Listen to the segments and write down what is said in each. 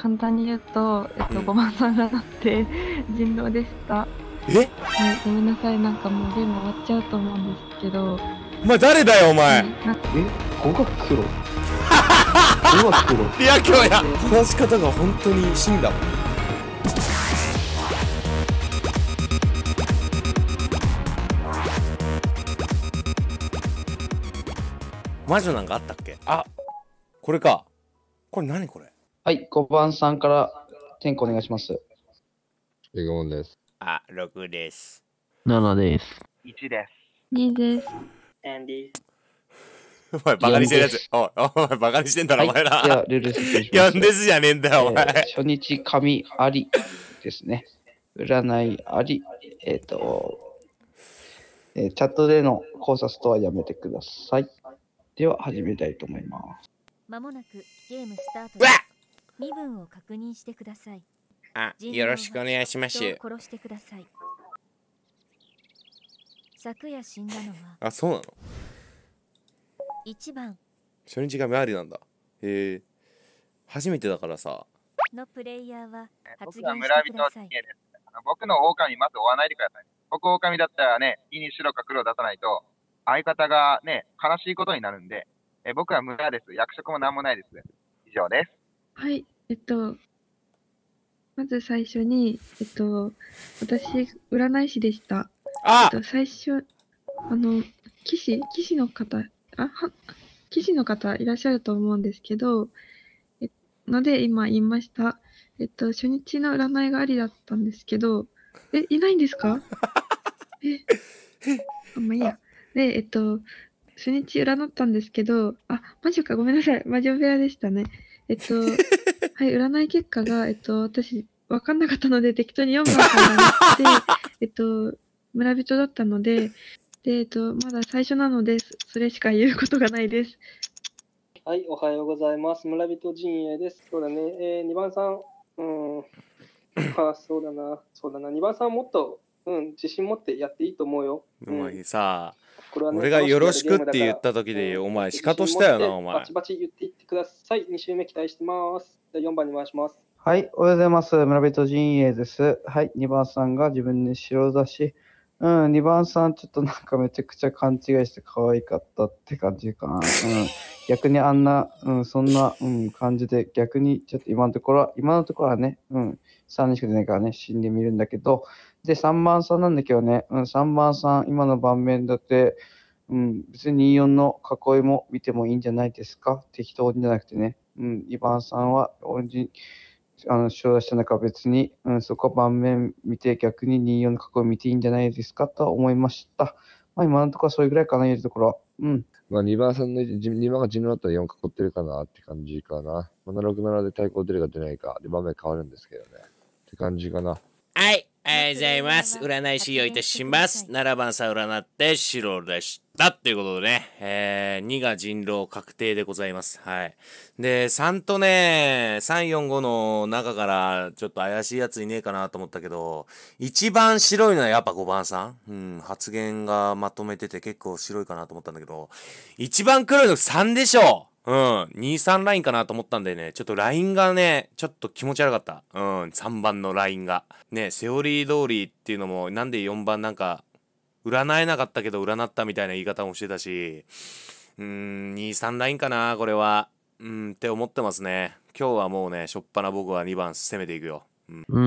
簡単に言うと、えっと、うん、ごまさんがなって 人狼でした。え、はい、ごめんなさい、なんかもうゲーム終わっちゃうと思うんですけど。お前誰だよ、お前。ね、え語が黒 語が黒いや、今日や話し方が本当に死んだ。魔女なんかあったっけあこれか。これ何これはい、5番さんから点呼お願いします。エンです。あ、6です。7です。1です。2です。エンディお前、バカにしてるやつ。おい、お前、バカにしてんだはろ、い、お前ら。では、ルール説明します。4ですじゃねえんだよ、お前。初日、紙ありですね。占いあり。えっ、と、えーチャットでの考察とはやめてください。では、始めたいと思います。まもなくゲームスタート身分を確認してくださいあよろしくお願いします殺してください昨夜死んだのはあそうなの一番初日がメアリなんだへえ初めてだからさのプレイヤーは発言してください僕の狼まず追わないでください僕狼だったらねいに白か黒出さないと相方がね悲しいことになるんでえ僕は村です役職も何もないです以上ですはい、えっと、まず最初に、えっと、私、占い師でした。えっと、最初、あの、騎士、騎士の方、あ、は、騎士の方いらっしゃると思うんですけど、えので、今言いました。えっと、初日の占いがありだったんですけど、え、いないんですか え、あ、まあいいや。で、えっと、初日占ったんですけど、あ、魔女か、ごめんなさい、魔女部屋でしたね。えっと、はい、占い結果が、えっと、私、わかんなかったので、適当に4番からって、えっと、村人だったので、で、えっと、まだ最初なので、それしか言うことがないです。はい、おはようございます。村人陣営です。そうだね、えー、2番さん、うん、あ、そうだな、そうだな、2番さんもっと、うん、自信持ってやっていいと思うよ。うん、おさあ、これは、ね、俺がよろしくって言った時で、お前、シカとしたよな、お前。バチバチ言っていってください。2周目期待してます。じゃあ4番に回します。はい、おはようございます。村人陣営です。はい、2番さんが自分で白だし、うん、2番さん、ちょっとなんかめちゃくちゃ勘違いして可愛かったって感じかな。うん、逆にあんな、うん、そんな、うん、感じで、逆にちょっと今のところは、今のところはね、うん、3人しか出ないからね、死んでみるんだけど、で、3番さんなんだけどね、うん、3番さん、今の盤面だって、うん、別に24の囲いも見てもいいんじゃないですか適当にじゃなくてね。うん、2番さんは、オンジ、あの、主張した中別に、うん、そこ盤面見て、逆に24の囲い見ていいんじゃないですかと思いました。まあ今のところそれぐらいかな、いうところ。うん。まあ2番さんの、2番が地のだったら4囲ってるかなって感じかな。まあ、6 7で対抗出るか出ないかで場面変わるんですけどね。って感じかな。はい、ございます。占い師をいたします。7番さん占ってシロでした。ということでね、えー、2が人狼確定でございます。はい。で、3とね、345の中からちょっと怪しいやついねえかなと思ったけど、一番白いのはやっぱ5番さん。うん、発言がまとめてて結構白いかなと思ったんだけど、一番黒いの3でしょうん、23ラインかなと思ったんでね、ちょっとラインがね、ちょっと気持ち悪かった。うん、3番のラインが。ね、セオリー通りっていうのも、なんで4番なんか、占えなかったけど占ったみたいな言い方もしてたし、うーん、23ラインかな、これは。うん、って思ってますね。今日はもうね、しょっぱな僕は2番攻めていくよ。うん、うー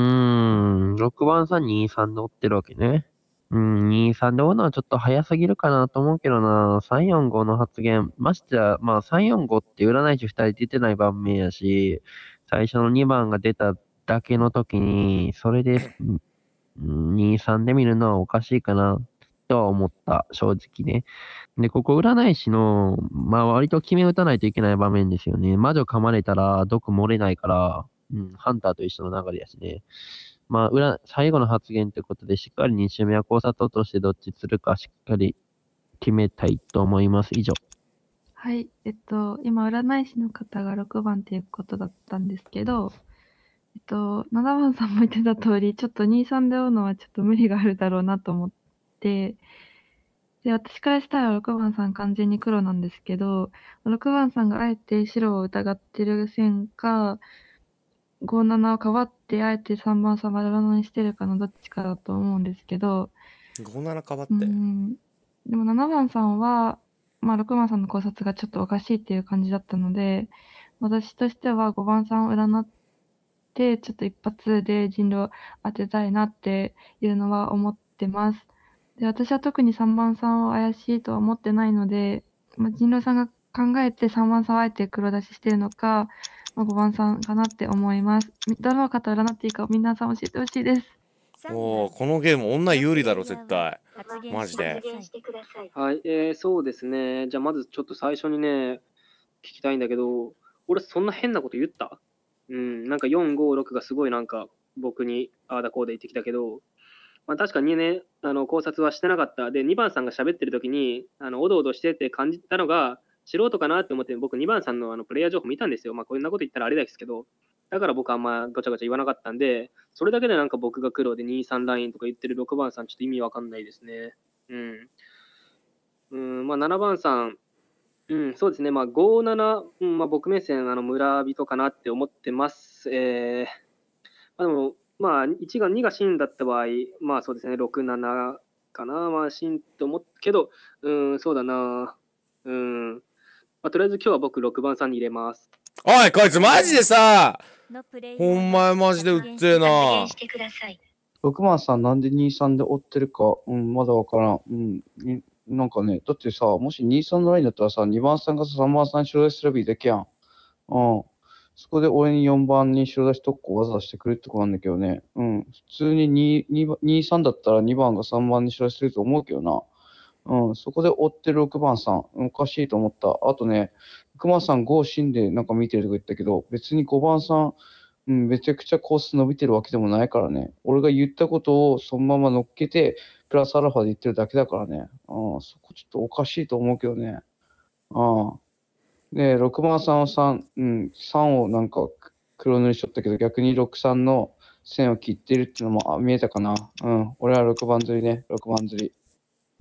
ん6番さん23で追ってるわけね。うん、2、3で追うのはちょっと早すぎるかなと思うけどな、3、4、5の発言、ましてや、まあ3、4、5って占い師2人出てない番面やし、最初の2番が出ただけの時に、それで、うん、2、3で見るのはおかしいかな。とは思った、正直ね。で、ここ占い師の、まあ割と決め打たないといけない場面ですよね。魔女噛まれたら毒漏れないから、うん、ハンターと一緒の流れやしね。まあ、裏、最後の発言ということで、しっかり2周目は交差党としてどっちするかしっかり決めたいと思います。以上。はい、えっと、今、占い師の方が6番っていうことだったんですけど、えっと、7番さんも言ってた通り、ちょっと2、3で追うのはちょっと無理があるだろうなと思って、で、私からしたら6番さん完全に黒なんですけど、6番さんがあえて白を疑ってる線か、5七をかばってあえて3番差バラバラにしてるかのどっちかだと思うんですけど5七かばってうんでも7番さんは、まあ、6番さんの考察がちょっとおかしいっていう感じだったので私としては5番さんを占ってちょっと一発で人狼当てたいなっていうのは思ってますで私は特に3番さんを怪しいとは思ってないので、まあ、人狼さんが考えて3番さんをあえて黒出ししてるのかまあ、5番さんかなって思います。どの方占っていいか皆さん教えてほしいです。おお、このゲーム女有利だろ、絶対。マジで。はい、えー、そうですね。じゃあまずちょっと最初にね、聞きたいんだけど、俺そんな変なこと言ったうん、なんか4、5、6がすごいなんか僕にああだこうで言ってきたけど、まあ、確かにね、あの考察はしてなかった。で、2番さんが喋ってる時に、あのおどおどしてって感じたのが、素人かなって思って、僕、2番さんのあのプレイヤー情報見たんですよ。まあ、こんなこと言ったらあれですけど、だから僕あんまガチャガチャ言わなかったんで、それだけでなんか僕が苦労で2、3ラインとか言ってる6番さん、ちょっと意味わかんないですね。うん。うん、まあ、7番さん、うん、そうですね、まあ、5、7、うん、まあ、僕目線、あの村人かなって思ってます。えー、まあ、でも、まあ、1が2が真だった場合、まあそうですね、6、7かな、まあ、真と思っけど、うん、そうだな、うん。まあ、とりあえず今日は僕6番さんに入れます。おい、こいつマジでさ、ほんまやマジでうっせえな。6番さんなんで23で追ってるか、うん、まだわからん。うん、なんかね、だってさ、もし23のラインだったらさ、2番さんが3番さんに白出しすればいいだけやん。うん。そこで俺に4番に白出し特攻わざわしてくれってことなんだけどね。うん。普通に23だったら2番が3番に白出しすると思うけどな。うん、そこで追ってる6番さん、おかしいと思った。あとね、6番さん5死んでなんか見てるとか言ったけど、別に5番さん、うん、めちゃくちゃコース伸びてるわけでもないからね。俺が言ったことをそのまま乗っけて、プラスアルファで言ってるだけだからね。うん、そこちょっとおかしいと思うけどね。うん。で、6番さんを3、うん、3をなんか黒塗りしちゃったけど、逆に6さの線を切ってるっていうのもあ見えたかな。うん、俺は6番釣りね、6番釣り。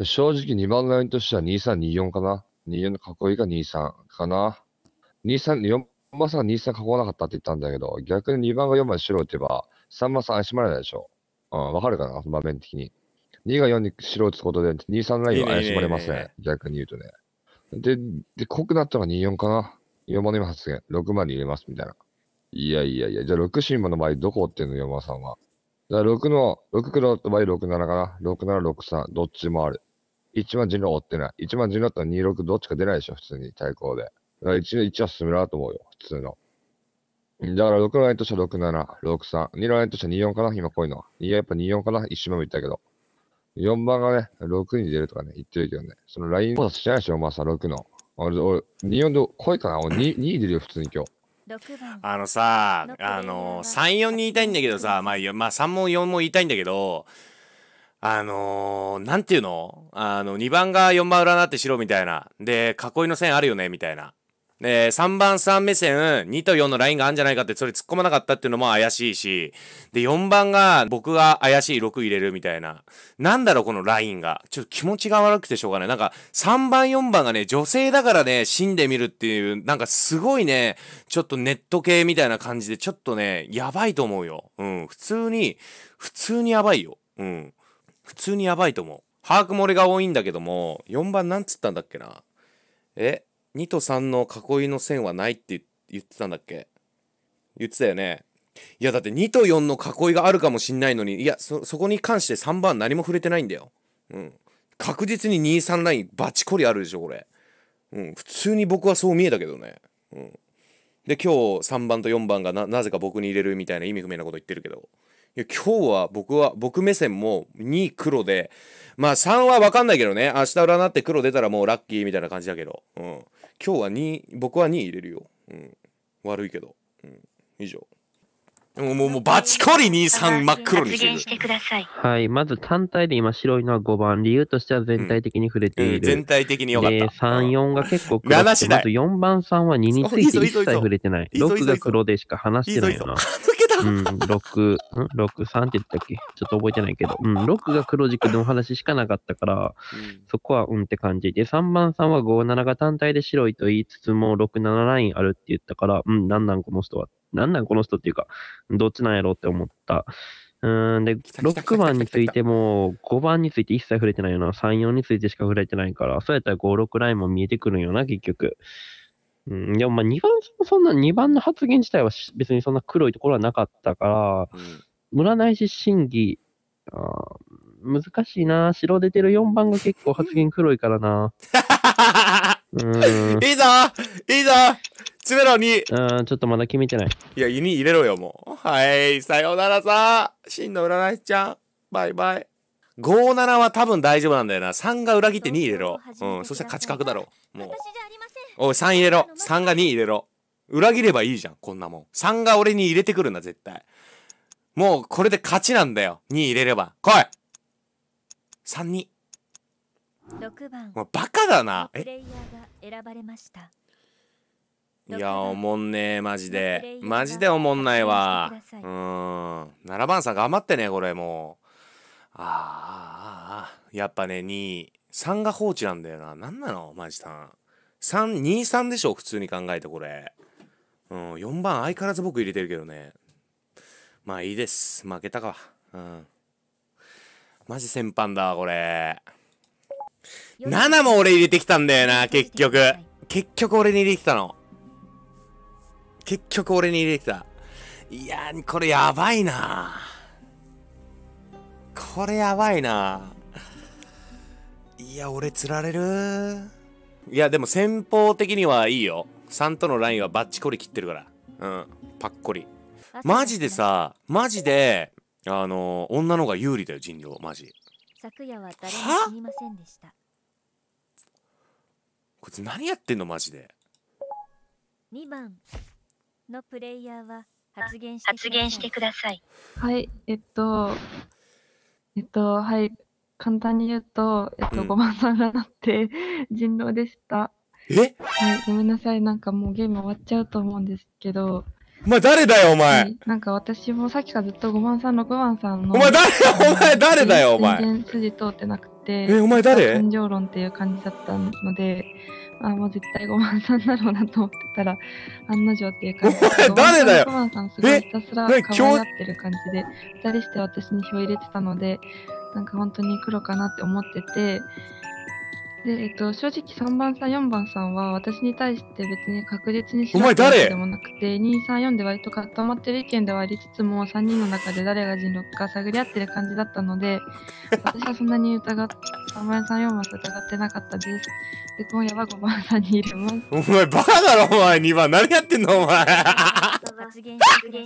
正直2番ラインとしては2324かな。24の囲いが23かな。23、4番さんが23囲わなかったって言ったんだけど、逆に2番が4番白打てば、3番さん怪しまれないでしょ。うん、わかるかな場面的に。2が4に白打つことで、23ラインは怪しまれません。逆に言うとね。で、で、濃くなったのが24かな。4番の今発言。6番に入れますみたいな。いやいやいや、じゃあ6シーバの場合どこ追ってんの、4番さんは。だから6の、6黒の場合67かな。67、63、どっちもある。1万人狼追ってない。1万人狼だったら26どっちか出ないでしょ、普通に対抗で。だから1、1は進むなと思うよ、普通の。だから6のラインとしては67、63。2のラインとしては24かな今こういうのは。いや、やっぱ24かな一瞬も言ったけど。4番がね、6に出るとかね、言ってるけどね。そのライン考察してないでしょ、まあさ、6の。俺、俺、24で、来いかな俺2、2位出るよ、普通に今日。あのさ、あの3、4に言いたいんだけどさ、まあ、まあ、3も4も言いたいんだけど、あのー、なんていうのあの、2番が4番占って白みたいな。で、囲いの線あるよねみたいな。で、3番3目線、2と4のラインがあるんじゃないかって、それ突っ込まなかったっていうのも怪しいし、で、4番が僕が怪しい6入れるみたいな。なんだろう、このラインが。ちょっと気持ちが悪くてしょうがない。なんか、3番4番がね、女性だからね、死んでみるっていう、なんかすごいね、ちょっとネット系みたいな感じで、ちょっとね、やばいと思うよ。うん、普通に、普通にやばいよ。うん。普通にやばいと思う。把握漏れが多いんだけども、4番なんつったんだっけな。え ?2 と3の囲いの線はないって言ってたんだっけ言ってたよね。いや、だって2と4の囲いがあるかもしんないのに、いや、そ、そこに関して3番何も触れてないんだよ。うん。確実に2、3ラインバチコリあるでしょ、これ。うん。普通に僕はそう見えたけどね。うん。で、今日3番と4番がな、なぜか僕に入れるみたいな意味不明なこと言ってるけど。今日は僕は、僕目線も2黒で、まあ3は分かんないけどね、明日占って黒出たらもうラッキーみたいな感じだけど、うん。今日は2、僕は2入れるよ。うん。悪いけど。うん。以上。もう、もう、もうバチコリ23真っ黒にしてる。はい。まず単体で今白いのは5番。理由としては全体的に触れている。うんうん、全体的によかった。で、3、4が結構黒くて。まず4番3は2について一切触れてない。6が黒でしか話してないよな。うん、6、ん ?63 って言ったっけちょっと覚えてないけど、うん、6が黒軸のお話しかなかったから、うん、そこはうんって感じ。で、3番さんは57が単体で白いと言いつつも、67ラインあるって言ったから、うん、なんなんこの人は。なんなんこの人っていうか、どっちなんやろうって思った。うんで、6番についても、5番について一切触れてないよな、3、4についてしか触れてないから、そうやったら5、6ラインも見えてくるんよな、結局。でもまあ2番そんな、2番の発言自体は別にそんな黒いところはなかったから、うん、占い師審議、あ難しいな、白出てる4番が結構発言黒いからな。うん、いいぞいいぞ詰めろにうん、ちょっとまだ決めてない。いや、2入れろよ、もう。はい、さようならさ。真の占い師ちゃん、バイバイ。57は多分大丈夫なんだよな。3が裏切って2入れろ。うん、そしたら勝ち確だろう。もう。おい3入れろ3が2入れろ裏切ればいいじゃんこんなもん3が俺に入れてくるんだ絶対もうこれで勝ちなんだよ2入れれば来い32もうバカだなえいやおもんねえマジでマジでおもんないわうん7番さん頑張ってねこれもうあああやっぱね23が放置なんだよな何なのマジさん323でしょ普通に考えてこれうん4番相変わらず僕入れてるけどねまあいいです負けたかうんマジ先般だこれ7も俺入れてきたんだよな結局結局俺に入れてきたの結局俺に入れてきたいやこれやばいなこれやばいないや俺釣られるいや、でも先方的にはいいよ。3とのラインはバッチコリ切ってるから。うん。パッコリ。マジでさ、マジで、あの女の方が有利だよ、人狼。マジ。昨夜は誰もませんでした。こいつ何やってんの、マジで。2番のプレイヤーは発言してください。はい、えっと、えっと、はい、簡単に言うと、えっと、ん5番さんがなって、人狼でした。えはい、ごめんなさい。なんかもうゲーム終わっちゃうと思うんですけど、お前誰だよ、おは前い、なんか私もさっきからずっと5番さん、6番さんの。お前誰お前誰だよ、お前全然筋通ってなくて。え、お前誰感情論っていう感じだったので、あもう絶対5番さんだろうなと思ってたら、案の定っていう感じお前誰だよ !6 番さんすごえいひたすら何可愛がってる感じで、二人して私に票入れてたので、なんか本当に黒かなって思っててで、えっと、正直3番さん4番さんは私に対して別に確実に知らないでもなくて234で割と固まってる意見ではありつつも3人の中で誰が人6か探り合ってる感じだったので私はそんなに疑っ3番さん4番さん疑ってなかったですで今夜は5番さんに入れますお前バカだろお前2番何やってんのお前発言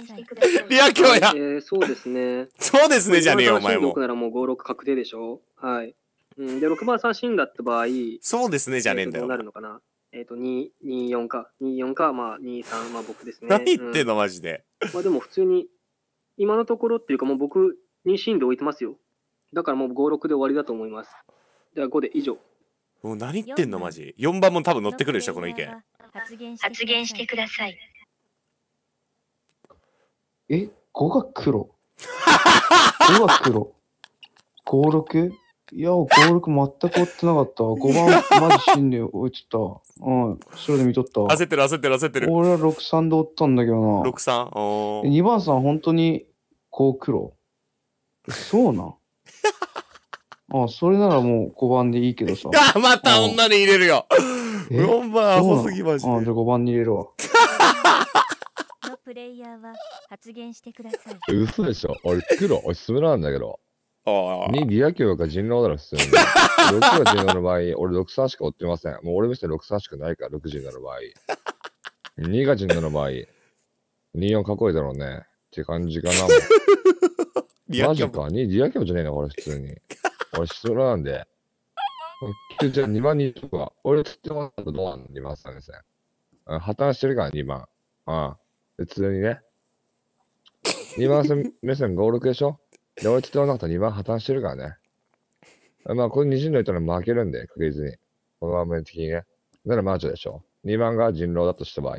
してください。リア今や。えー、そうですね。そうですねじゃねえよ、お前も。6ならもう5、6確定でしょはい。うん、で、6番三振だった場合、そうですねじゃねえんだよ。どうなるのかなえっ、ー、と、2、2、4か、2、4か、まあ、2、3、まあ僕ですね。何言ってんの、マジで。まあでも普通に、今のところっていうかもう僕、2進で置いてますよ。だからもう5、6で終わりだと思います。では5で以上。もう何言ってんの、マジ。4番も多分乗ってくるでしょ、この意見。発言してください。え、5が黒。5が黒。56? いや、56全く追ってなかった。5番、マジ死んで追いつった。うん、それで見とった。焦ってる焦ってる焦ってる。俺は63で追ったんだけどな。63? お2番さん、本当に、こう黒。そうなあ あ、それならもう5番でいいけどさ。また女に入れるよ。4番アホすぎましあ、じゃあ5番に入れるわ。プレイヤーは発言してください。嘘でしょ俺、黒おすすめなんだけど。ああ。に、リア球か人狼なら普通に。6 が人狼の場合、俺63しか追ってません。もう俺別に63しかないから、60の場合。2が人狼の場合、24囲いだろうね。って感じかな。マジか。2、ギア球じゃねえの、俺普通に。俺、それなんで。じゃあ2万人とか。俺、釣ってもらったらどうなん ?2 万3000。破綻してるから、2万。ああ。普通にね。2番目線56でしょで、俺、いつてなかったら2番破綻してるからね。まあ、これ20の人ら負けるんで、確実に。この場面的にね。ならマーチョでしょ。2番が人狼だとした場合。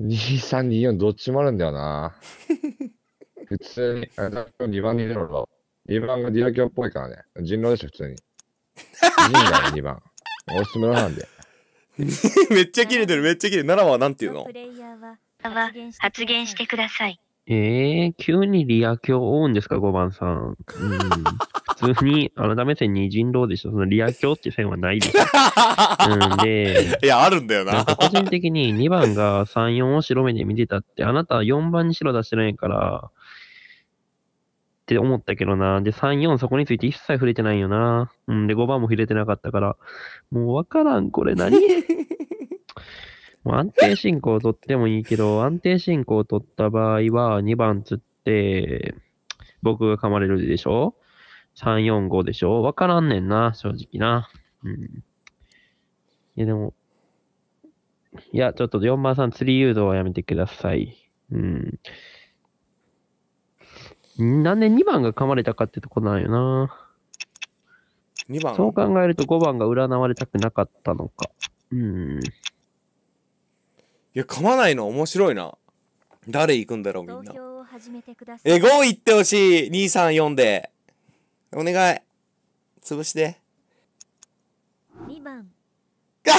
2324どっちもあるんだよな。普通に、あ2番に出ろろ。2番がディラ教っぽいからね。人狼でしょ、普通に。人だね、2番。おすすめの班で。めっちゃ切れてる、めっちゃ切れてる。7話はなんていうのは発言してください。えー、急にリア教を追うんですか、5番さん。うん、普通に、改めて二人狼でしょ。そのリア教って線はないでしょ。うんで、いや、あるんだよな。な個人的に2番が3、4を白目で見てたって、あなたは4番に白出してないから、って思ったけどな。で、3、4そこについて一切触れてないよな。うん、で、5番も触れてなかったから。もうわからん、これ何 もう安定進行を取ってもいいけど、安定進行を取った場合は、2番つって、僕が噛まれるでしょ ?3、4、5でしょわからんねんな、正直な。うん。いや、でも、いや、ちょっと4番さん、釣り誘導はやめてください。うん。なんで2番が噛まれたかってとこなんよな。2番そう考えると5番が占われたくなかったのか。うん。いや、噛まないの面白いな。誰行くんだろう、みんな。え、5行ってほしい。2、3、4で。お願い。潰して。2番。選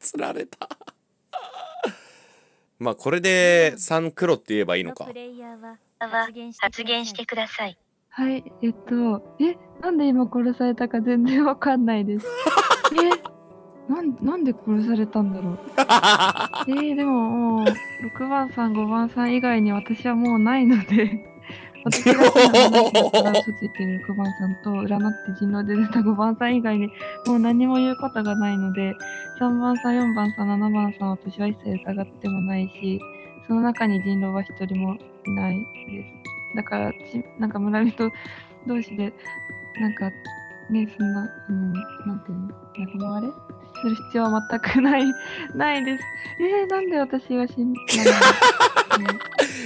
つ られた。まあこれで3黒って言えばいいのか。は発言してください。はい、えっと、え、なんで今殺されたか全然わかんないです。え、なん、なんで殺されたんだろう。えー、でももう、6番さん、5番さん以外に私はもうないので私が続いてる6番さんと占って人狼で出た5番さん以外にもう何も言うことがないので3番さん4番さん7番さんは私は一切疑ってもないしその中に人狼は一人もいないですだからちなんか村人同士でなんかねそんな、うん、なんていうの仲間割れする必要は全くない ないですえー、なんで私が死んだ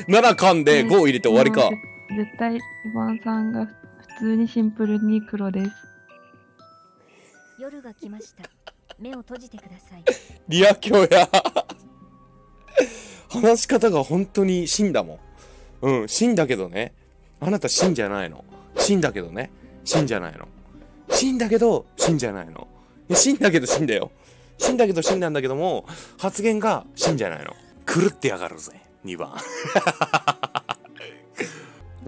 のならかんで5入れて終わりか。絶対おばんさんが普通にシンプルに黒です夜が来ました目を閉じてくださいリア教や 話し方が本当に死んだもんうん死んだけどねあなた死んじゃないの死んだけどね死んじゃないの死んだけど死んじゃないの死んだけど死んだよ死んだけど死んだんだけども発言が死んじゃないの狂ってやがるぜ2番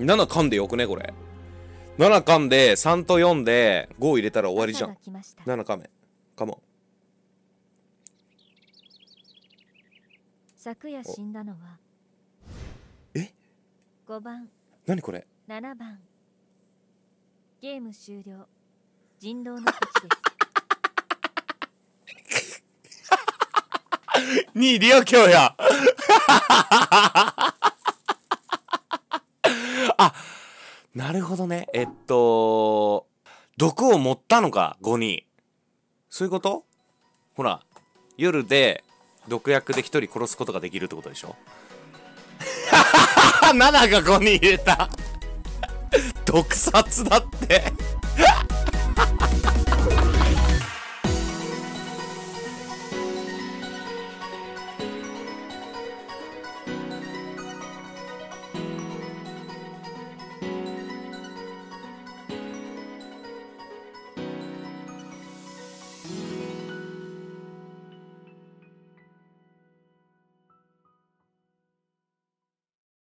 7噛んでよくねこれ7噛んで3と4で5入れたら終わりじゃん7噛めかも昨夜死んだのはえ5番何これ7番ゲーム終了人狼の勝ちです2 位リア強やなるほどね。えっと、毒を持ったのか、5人。そういうことほら、夜で毒薬で1人殺すことができるってことでしょ ?7 が5人入れた毒殺だって